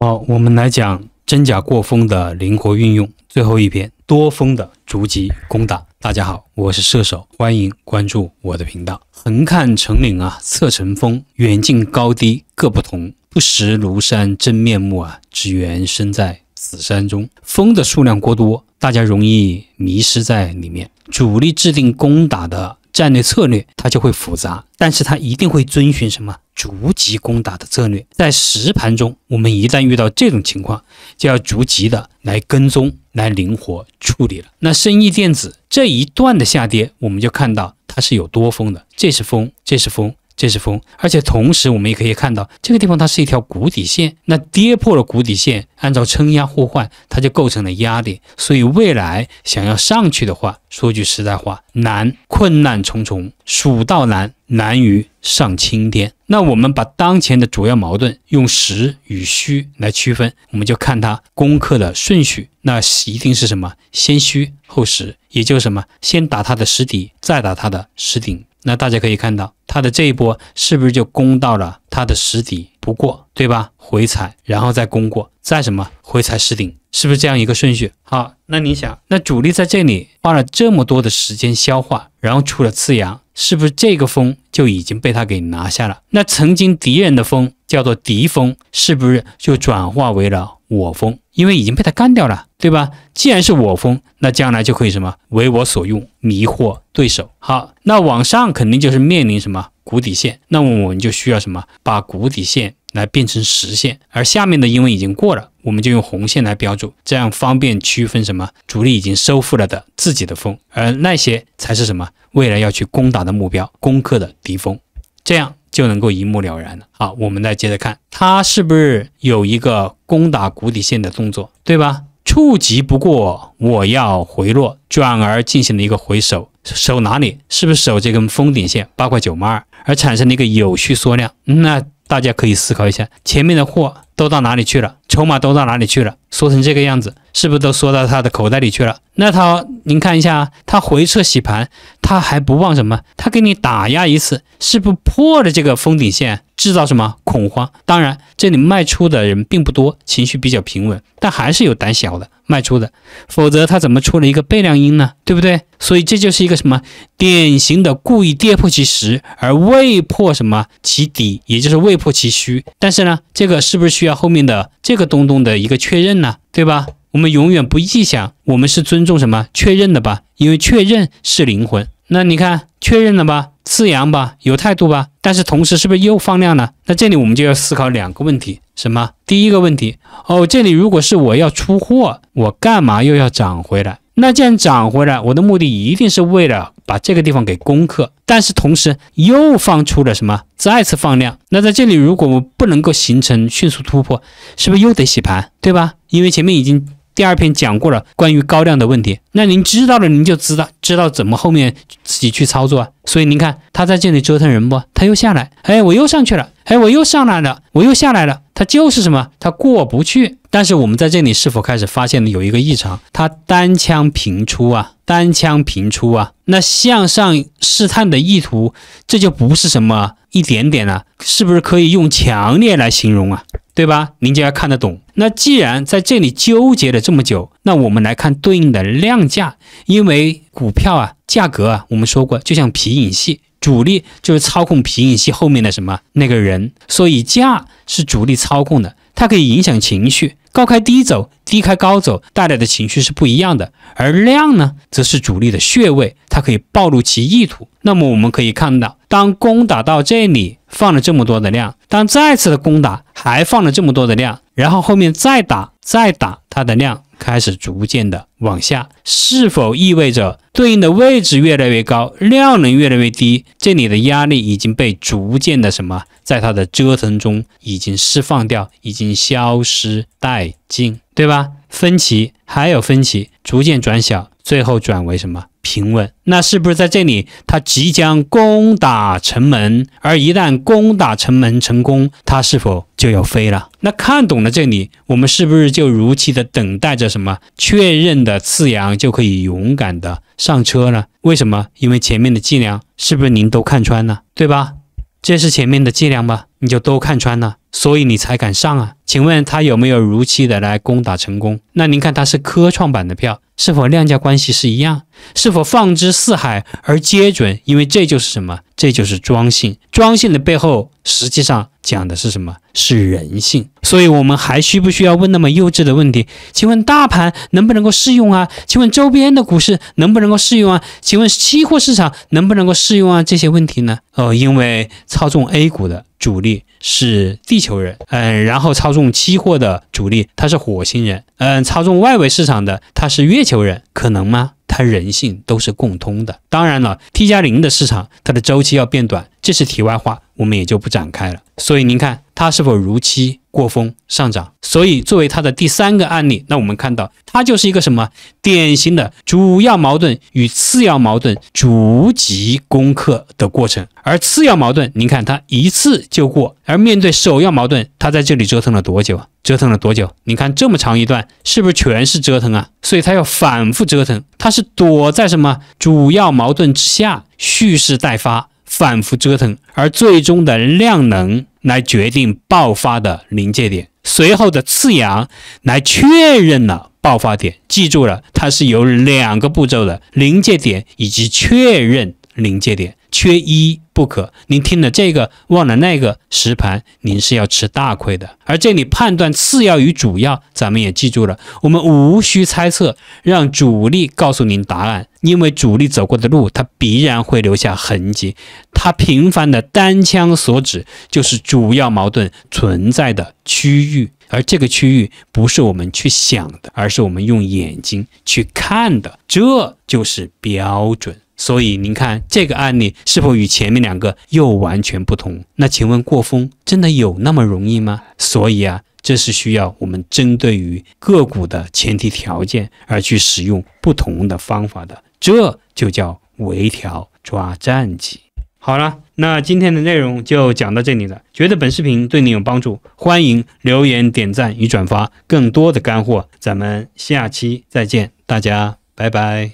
好，我们来讲真假过风的灵活运用，最后一篇多风的逐级攻打。大家好，我是射手，欢迎关注我的频道。横看成岭啊，侧成峰，远近高低各不同。不识庐山真面目啊，只缘身在此山中。风的数量过多，大家容易迷失在里面。主力制定攻打的。战略策略它就会复杂，但是它一定会遵循什么逐级攻打的策略。在实盘中，我们一旦遇到这种情况，就要逐级的来跟踪，来灵活处理了。那生意电子这一段的下跌，我们就看到它是有多峰的，这是峰，这是峰。这是峰，而且同时我们也可以看到，这个地方它是一条谷底线。那跌破了谷底线，按照撑压互换，它就构成了压力。所以未来想要上去的话，说句实在话，难，困难重重。蜀道难，难于上青天。那我们把当前的主要矛盾用实与虚来区分，我们就看它攻克的顺序。那一定是什么？先虚后实，也就是什么？先打它的实体，再打它的实体。那大家可以看到，它的这一波是不是就攻到了它的实底？不过，对吧？回踩，然后再攻过，再什么回踩实顶，是不是这样一个顺序？好，那你想，那主力在这里花了这么多的时间消化，然后出了次阳，是不是这个风就已经被他给拿下了？那曾经敌人的风叫做敌风，是不是就转化为了？我封，因为已经被他干掉了，对吧？既然是我封，那将来就可以什么为我所用，迷惑对手。好，那往上肯定就是面临什么谷底线，那么我们就需要什么把谷底线来变成实线，而下面的因为已经过了，我们就用红线来标注，这样方便区分什么主力已经收复了的自己的风，而那些才是什么未来要去攻打的目标，攻克的敌风。这样。就能够一目了然了。好，我们再接着看，它是不是有一个攻打谷底线的动作，对吧？触及不过，我要回落，转而进行了一个回手，守哪里？是不是守这根封顶线八块九毛二？而产生了一个有序缩量。那大家可以思考一下，前面的货。都到哪里去了？筹码都到哪里去了？缩成这个样子，是不是都缩到他的口袋里去了？那他，您看一下，他回撤洗盘，他还不忘什么？他给你打压一次，是不是破了这个封顶线，制造什么恐慌？当然，这里卖出的人并不多，情绪比较平稳，但还是有胆小的卖出的，否则他怎么出了一个倍量阴呢？对不对？所以这就是一个什么典型的故意跌破其实，而未破什么其底，也就是未破其虚。但是呢，这个是不是需？要后面的这个东东的一个确认呢，对吧？我们永远不臆想，我们是尊重什么确认的吧？因为确认是灵魂。那你看，确认了吧，次阳吧，有态度吧，但是同时是不是又放量了？那这里我们就要思考两个问题，什么？第一个问题，哦，这里如果是我要出货，我干嘛又要涨回来？那既然涨回来，我的目的一定是为了把这个地方给攻克，但是同时又放出了什么？再次放量。那在这里，如果我不能够形成迅速突破，是不是又得洗盘，对吧？因为前面已经。第二篇讲过了关于高量的问题，那您知道了，您就知道知道怎么后面自己去操作啊。所以您看他在这里折腾人不？他又下来，哎，我又上去了，哎，我又上来了，我又下来了。他就是什么？他过不去。但是我们在这里是否开始发现了有一个异常？他单枪频出啊，单枪频出啊，那向上试探的意图，这就不是什么一点点了，是不是可以用强烈来形容啊？对吧？您就要看得懂。那既然在这里纠结了这么久，那我们来看对应的量价。因为股票啊，价格啊，我们说过，就像皮影戏，主力就是操控皮影戏后面的什么那个人，所以价是主力操控的，它可以影响情绪。高开低走，低开高走带来的情绪是不一样的，而量呢，则是主力的穴位，它可以暴露其意图。那么我们可以看到，当攻打到这里放了这么多的量，当再次的攻打还放了这么多的量，然后后面再打再打它的量。开始逐渐的往下，是否意味着对应的位置越来越高，量能越来越低？这里的压力已经被逐渐的什么，在它的折腾中已经释放掉，已经消失殆尽，对吧？分歧还有分歧逐渐转小。最后转为什么平稳？那是不是在这里，他即将攻打城门？而一旦攻打城门成功，他是否就要飞了？那看懂了这里，我们是不是就如期的等待着什么确认的次阳，就可以勇敢的上车了？为什么？因为前面的伎俩，是不是您都看穿了，对吧？这是前面的伎俩吗？你就都看穿了，所以你才敢上啊？请问他有没有如期的来攻打成功？那您看他是科创板的票，是否量价关系是一样？是否放之四海而皆准？因为这就是什么？这就是庄性，庄性的背后。实际上讲的是什么？是人性。所以，我们还需不需要问那么幼稚的问题？请问大盘能不能够适用啊？请问周边的股市能不能够适用啊？请问期货市场能不能够适用啊？这些问题呢？哦，因为操纵 A 股的主力是地球人，嗯，然后操纵期货的主力他是火星人，嗯，操纵外围市场的他是月球人，可能吗？他人性都是共通的。当然了，T 加零的市场，它的周期要变短。这是题外话，我们也就不展开了。所以您看它是否如期过峰上涨？所以作为它的第三个案例，那我们看到它就是一个什么典型的主要矛盾与次要矛盾逐级攻克的过程。而次要矛盾，您看它一次就过；而面对首要矛盾，它在这里折腾了多久啊？折腾了多久？你看这么长一段，是不是全是折腾啊？所以它要反复折腾，它是躲在什么主要矛盾之下蓄势待发？反复折腾，而最终的量能来决定爆发的临界点，随后的次阳来确认了爆发点。记住了，它是有两个步骤的临界点以及确认临界点。缺一不可。您听了这个忘了那个，实盘您是要吃大亏的。而这里判断次要与主要，咱们也记住了。我们无需猜测，让主力告诉您答案，因为主力走过的路，它必然会留下痕迹。它频繁的单枪所指，就是主要矛盾存在的区域。而这个区域不是我们去想的，而是我们用眼睛去看的，这就是标准。所以您看这个案例是否与前面两个又完全不同？那请问过风真的有那么容易吗？所以啊，这是需要我们针对于个股的前提条件而去使用不同的方法的，这就叫微调抓战绩。好了，那今天的内容就讲到这里了。觉得本视频对你有帮助，欢迎留言、点赞与转发。更多的干货，咱们下期再见，大家拜拜。